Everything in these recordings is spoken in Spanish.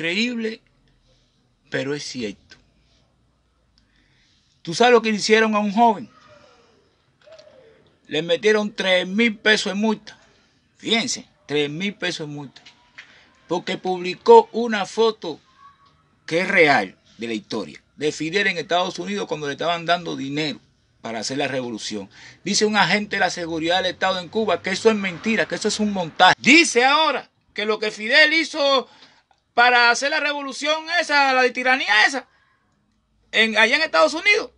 Increíble, pero es cierto. ¿Tú sabes lo que hicieron a un joven? Le metieron 3 mil pesos en multa. Fíjense, 3 mil pesos en multa. Porque publicó una foto que es real de la historia, de Fidel en Estados Unidos cuando le estaban dando dinero para hacer la revolución. Dice un agente de la seguridad del Estado en Cuba que eso es mentira, que eso es un montaje. Dice ahora que lo que Fidel hizo para hacer la revolución esa, la de tiranía esa, en, allá en Estados Unidos.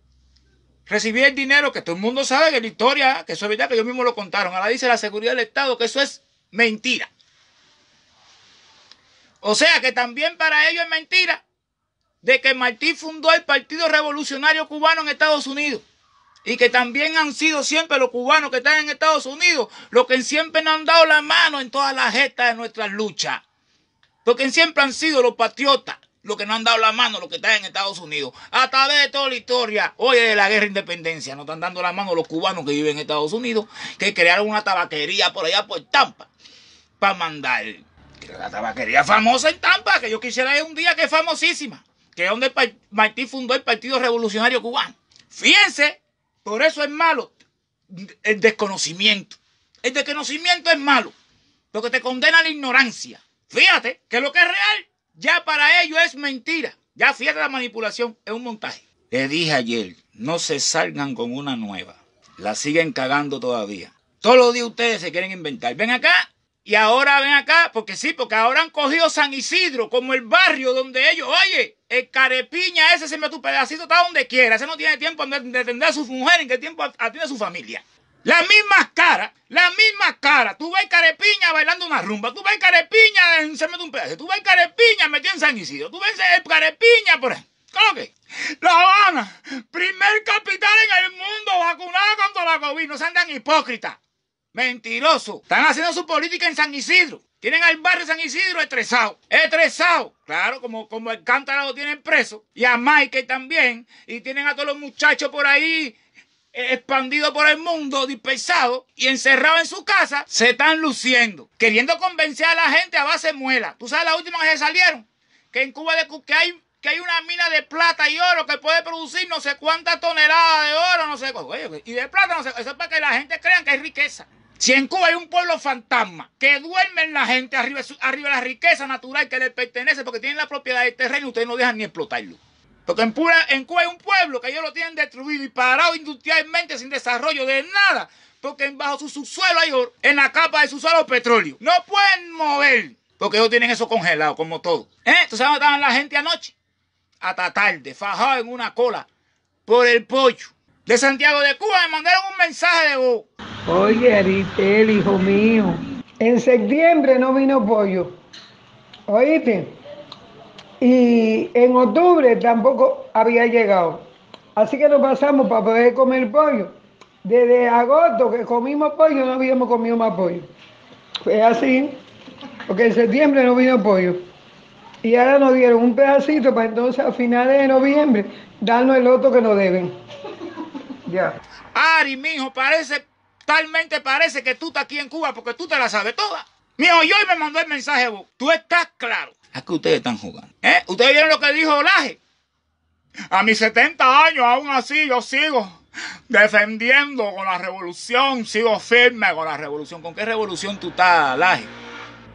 Recibí el dinero que todo el mundo sabe que la historia, que eso es verdad, que ellos mismos lo contaron. Ahora dice la seguridad del Estado que eso es mentira. O sea que también para ellos es mentira de que Martí fundó el Partido Revolucionario Cubano en Estados Unidos. Y que también han sido siempre los cubanos que están en Estados Unidos los que siempre nos han dado la mano en todas las gestas de nuestras luchas. Porque siempre han sido los patriotas, los que no han dado la mano, los que están en Estados Unidos. A través de toda la historia, oye, de la guerra de independencia, no están dando la mano los cubanos que viven en Estados Unidos, que crearon una tabaquería por allá por Tampa, para mandar. La tabaquería famosa en Tampa, que yo quisiera ir un día que es famosísima, que es donde Martí fundó el Partido Revolucionario Cubano. Fíjense, por eso es malo el desconocimiento. El desconocimiento es malo, porque te condena la ignorancia. Fíjate que lo que es real ya para ellos es mentira. Ya fíjate la manipulación, es un montaje. Le dije ayer, no se salgan con una nueva. La siguen cagando todavía. Todos los días ustedes se quieren inventar. Ven acá y ahora ven acá, porque sí, porque ahora han cogido San Isidro como el barrio donde ellos, oye, el carepiña ese se me tu pedacito está donde quiera. Ese no tiene tiempo de atender a sus mujeres, en qué tiempo atiende a su familia. Las mismas caras la misma cara. Tú ves Carepiña bailando una rumba. Tú ves Carepiña en un pedazo. Tú ves Carepiña metido en San Isidro. Tú ves Carepiña por ahí. ¿Cómo que. La Habana, primer capital en el mundo vacunada contra la COVID. No se andan hipócritas. Mentirosos. Están haciendo su política en San Isidro. Tienen al barrio San Isidro estresado. Estresado. Claro, como, como el cántaro lo tienen preso. Y a Michael también. Y tienen a todos los muchachos por ahí eh, expandido por el mundo, dispersado y encerrado en su casa, se están luciendo, queriendo convencer a la gente a base muela. ¿Tú sabes la última que se salieron? Que en Cuba que hay, que hay una mina de plata y oro que puede producir no sé cuántas toneladas de oro, no sé y de plata, no sé, eso es para que la gente crea que hay riqueza. Si en Cuba hay un pueblo fantasma que duerme la gente arriba, arriba de la riqueza natural que le pertenece porque tienen la propiedad del terreno ustedes no dejan ni explotarlo. Porque en, pura, en Cuba hay un pueblo que ellos lo tienen destruido y parado industrialmente sin desarrollo de nada. Porque bajo su subsuelo hay en la capa de su subsuelo petróleo. No pueden mover, porque ellos tienen eso congelado, como todo. ¿Eh? Entonces dónde estaban la gente anoche, hasta tarde, fajado en una cola, por el pollo. De Santiago de Cuba me mandaron un mensaje de voz. Oye, Aritel, hijo mío, en septiembre no vino pollo. ¿Oíste? y en octubre tampoco había llegado. Así que nos pasamos para poder comer pollo. Desde agosto que comimos pollo, no habíamos comido más pollo. Fue así, porque en septiembre no vino pollo. Y ahora nos dieron un pedacito para entonces a finales de noviembre darnos el otro que nos deben. Ya. Ari, mijo, parece, talmente parece que tú estás aquí en Cuba porque tú te la sabes toda. Mijo, yo hoy me mandó el mensaje vos. Tú estás claro ¿A qué ustedes están jugando? ¿Eh? ¿Ustedes vieron lo que dijo Olaje? A mis 70 años, aún así, yo sigo defendiendo con la revolución, sigo firme con la revolución. ¿Con qué revolución tú estás, Olaje?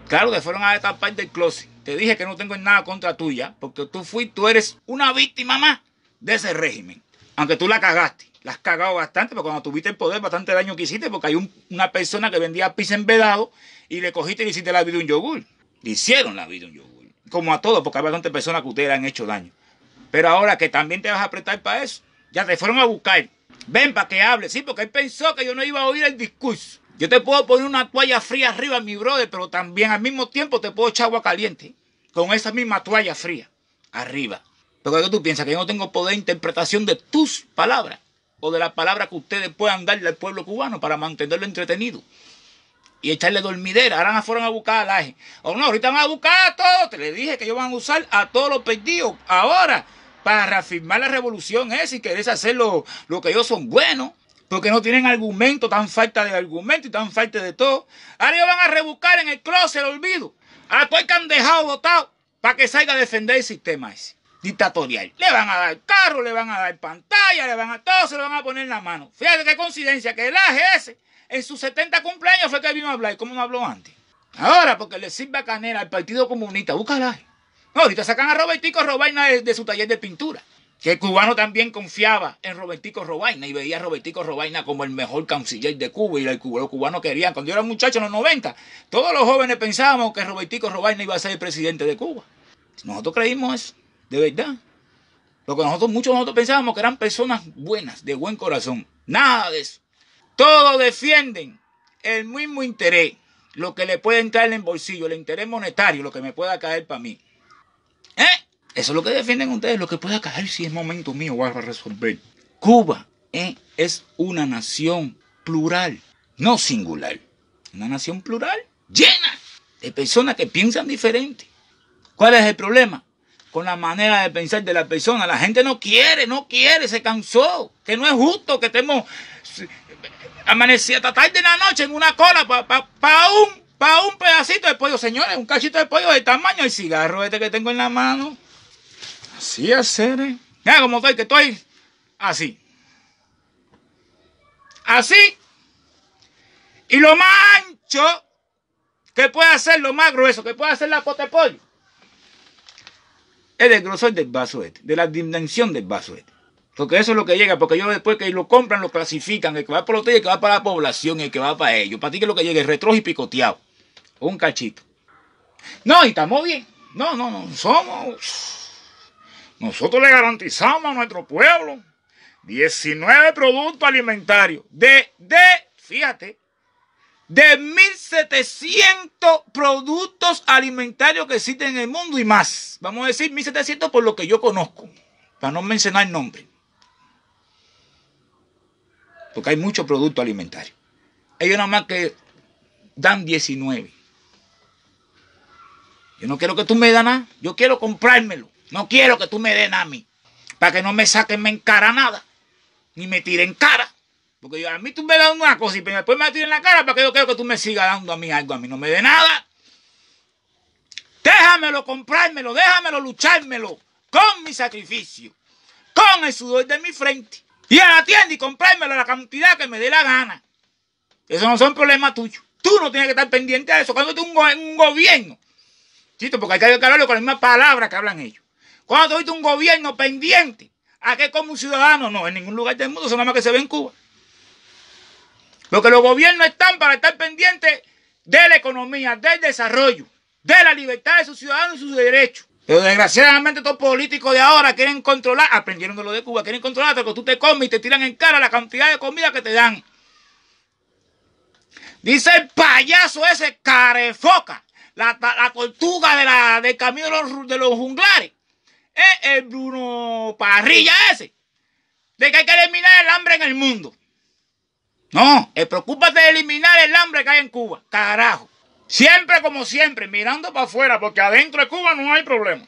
Claro, te fueron a parte del closet. Te dije que no tengo nada contra tuya, porque tú fuiste, tú eres una víctima más de ese régimen. Aunque tú la cagaste, la has cagado bastante, porque cuando tuviste el poder, bastante daño que hiciste, porque hay una persona que vendía pizza en vedado y le cogiste y le hiciste la vida un yogur. Le hicieron la vida un yogur como a todos, porque hay bastantes personas que ustedes han hecho daño. Pero ahora que también te vas a apretar para eso, ya te fueron a buscar. Ven para que hable, sí, porque él pensó que yo no iba a oír el discurso. Yo te puedo poner una toalla fría arriba, mi brother, pero también al mismo tiempo te puedo echar agua caliente con esa misma toalla fría arriba. Pero que tú piensas que yo no tengo poder de interpretación de tus palabras o de las palabras que ustedes puedan darle al pueblo cubano para mantenerlo entretenido y echarle dormidera. Ahora fueron a buscar a la O oh, no, ahorita van a buscar a todos. Te le dije que ellos van a usar a todos los perdidos ahora para reafirmar la revolución esa y querés hacer lo, que ellos son buenos. Porque no tienen argumento, tan falta de argumento y tan falta de todo. Ahora ellos van a rebuscar en el closet el olvido. A todo el que han dejado votado para que salga a defender el sistema ese dictatorial. Le van a dar carro, le van a dar pantalla, le van a todo, se lo van a poner en la mano. Fíjate qué coincidencia que el ese en sus 70 cumpleaños fue que vino a hablar. ¿Cómo no habló antes? Ahora, porque le sirve a Canela al Partido Comunista. Búscala. No, ahorita sacan a Robertico Robaina de, su taller de pintura. Que el cubano también confiaba en Robertico Robaina y veía a Robertico Robaina como el mejor canciller de Cuba y los cubanos querían. Cuando yo era muchacho en los 90, todos los jóvenes pensábamos que Robertico Robaina iba a ser el presidente de Cuba. Nosotros creímos eso, de verdad. Lo que nosotros, muchos de nosotros pensábamos que eran personas buenas, de buen corazón. Nada de eso. Todos defienden el mismo interés, lo que le puede entrar en el bolsillo, el interés monetario, lo que me pueda caer para mí. ¿Eh? Eso es lo que defienden ustedes, lo que pueda caer si es momento mío, voy a resolver. Cuba ¿eh? es una nación plural, no singular. Una nación plural llena de personas que piensan diferente. ¿Cuál es el problema? Con la manera de pensar de la persona. La gente no quiere, no quiere, se cansó. Que no es justo que estemos amanecí hasta tarde en la noche en una cola para un, pa un pedacito de pollo, señores, un cachito de pollo de tamaño del cigarro este que tengo en la mano. Así hacer, eh. Mira como estoy, que estoy así. Así. Y lo más ancho que puede hacer, lo más grueso que puede hacer la pota de pollo, es el grosor del vaso este, de la dimensión del vaso este. Porque eso es lo que llega, porque ellos después que lo compran, lo clasifican. El que va para los el que va para la población, el que va para ellos. Para ti que lo que llega es retro y picoteado. Un cachito. No, y estamos bien. No, no, no. Somos. Nosotros le garantizamos a nuestro pueblo 19 productos alimentarios. De, de, fíjate, de 1.700 productos alimentarios que existen en el mundo y más. Vamos a decir 1.700 por lo que yo conozco, para no mencionar nombre porque hay mucho producto alimentario. Ellos nada más que dan 19. Yo no quiero que tú me des nada, yo quiero comprármelo. No quiero que tú me den a mí, para que no me saquen en cara nada, ni me tiren cara. Porque yo, a mí tú me das una cosa y después me tiren en la cara para que yo quiero que tú me sigas dando a mí algo. A mí no me dé nada. Déjamelo comprármelo, déjamelo luchármelo con mi sacrificio, con el sudor de mi frente. Y a la tienda y comprármelo la cantidad que me dé la gana. Eso no son problemas tuyos. Tú no tienes que estar pendiente de eso. Cuando tú un, un gobierno, porque hay que hablarlo con las mismas palabras que hablan ellos. Cuando tú viste un gobierno pendiente a qué como un ciudadano, no, en ningún lugar del mundo, eso nada más que se ve en Cuba. lo que los gobiernos están para estar pendientes de la economía, del desarrollo, de la libertad de sus ciudadanos y sus derechos. Pero desgraciadamente estos políticos de ahora quieren controlar, aprendieron de lo de Cuba, quieren controlar hasta tú te comes y te tiran en cara la cantidad de comida que te dan. Dice el payaso ese carefoca, la, la tortuga de la, del camino de los, junglares. Es el Bruno Parrilla ese, de que hay que eliminar el hambre en el mundo. No, eh, preocúpate de eliminar el hambre que hay en Cuba, carajo. Siempre como siempre, mirando para afuera, porque adentro de Cuba no hay problema.